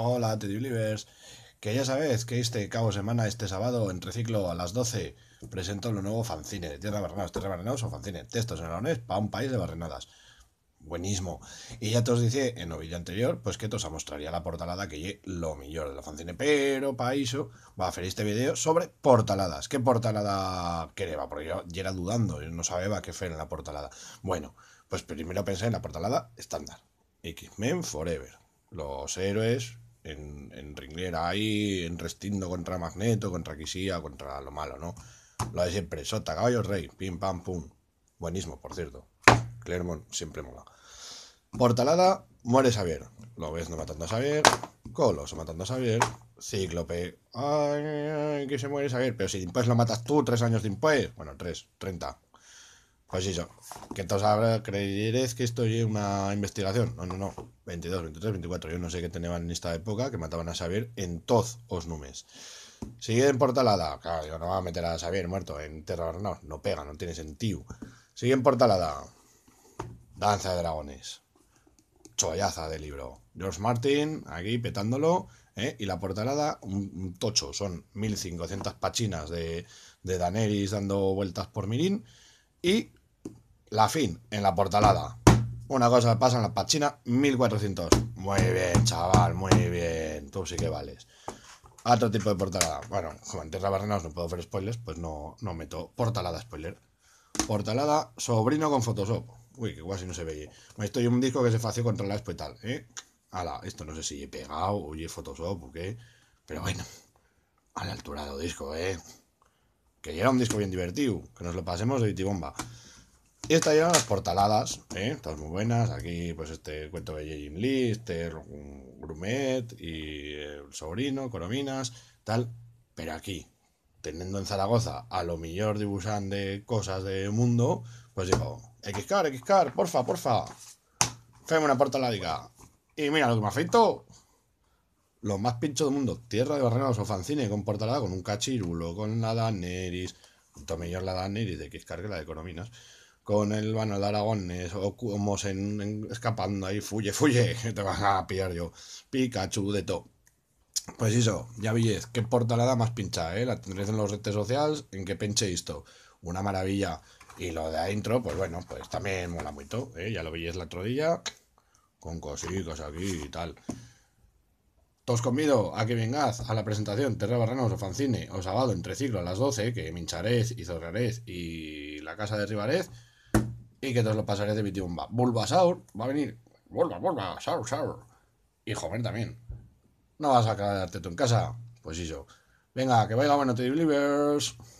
Hola, Teddy Que ya sabes que este cabo semana, este sábado, en Reciclo a las 12, presento lo nuevo fanzine de Tierra Barrenados, Tierra Barrenados o fanzine, textos en leones para un país de barrenadas. Buenísimo. Y ya te os dije en el vídeo anterior, pues que te os mostraría la portalada que lo mejor de la fanzine, pero para va a hacer este vídeo sobre portaladas. ¿Qué portalada quería? Porque yo ya era dudando, yo no sabía qué hacer en la portalada. Bueno, pues primero pensé en la portalada estándar. X-Men Forever. Los héroes en, en Ringlera ahí, en Restindo contra Magneto, contra Quisía, contra lo malo, ¿no? Lo de siempre, Sota, Caballo Rey, pim pam pum. Buenísimo, por cierto. Clermont siempre mola. Portalada, muere Xavier. Lo ves no matando a Xavier. Colos matando a Xavier. Cíclope. Ay, ay, que se muere Xavier. Pero si después lo matas tú, tres años de Bueno, tres, treinta. Pues eso, que todos habrá creeréis que esto es una investigación. No, no, no. 22, 23, 24. Yo no sé qué tenían en esta época que mataban a Saber en todos los numes. Sigue en portalada. Claro, yo no voy a meter a Xavier muerto en Terra no, no pega, no tiene sentido. Sigue en portalada. Danza de dragones. Chollaza de libro. George Martin, aquí petándolo. ¿eh? Y la portalada, un, tocho. Son 1500 pachinas de, de Daenerys dando vueltas por Mirin. Y la fin en la portalada. Una cosa pasa en la pachina, 1400. Muy bien, chaval, muy bien. Tú sí que vales. Otro tipo de portalada. Bueno, como antes os no puedo hacer spoilers, pues no, no meto portalada spoiler. Portalada, sobrino con Photoshop. Uy, que si no se veía. Esto es un disco que se fació contra la y tal, ¿eh? esto no sé si he pegado, oye, Photoshop o qué. Pero bueno, a la altura disco, ¿eh? Que era un disco bien divertido, que nos lo pasemos de y y estas llevan las portaladas, ¿eh? todas muy buenas. Aquí, pues este cuento de Jim Lee, este Grumet y el sobrino, Corominas, tal. Pero aquí, teniendo en Zaragoza a lo mejor dibujan de cosas del mundo, pues digo, Xcar, Xcar, porfa, porfa, feme una portaladica. Y mira lo que me ha feito. lo más pincho del mundo, Tierra de Barrenados o fanzine con portalada, con un cachirulo, con la Daneris. mejor la Daneris de Xcar que la de Corominas con el bueno, de Aragón, o como se escapando ahí, fuye, fuye, que te vas a pillar yo. Pikachu de todo. Pues eso, ya vives, qué portalada más pincha, ¿eh? La tendréis en los redes sociales, en que pinche esto. Una maravilla. Y lo de la intro, pues bueno, pues también mola mucho, ¿eh? Ya lo el la trodilla, con cositas aquí y tal. Todos conmigo, a que vengáis a la presentación Terra Barranos o Fancine o sábado entre ciclo a las 12, que mincharéis y zorraréis y la casa de Rivarez y que todos lo pasaré de Bulba Bulbasaur va a venir. Bulba, Bulba, Saur, Saur. Y joven también. No vas a quedarte tú en casa. Pues yo Venga, que vaya bueno, te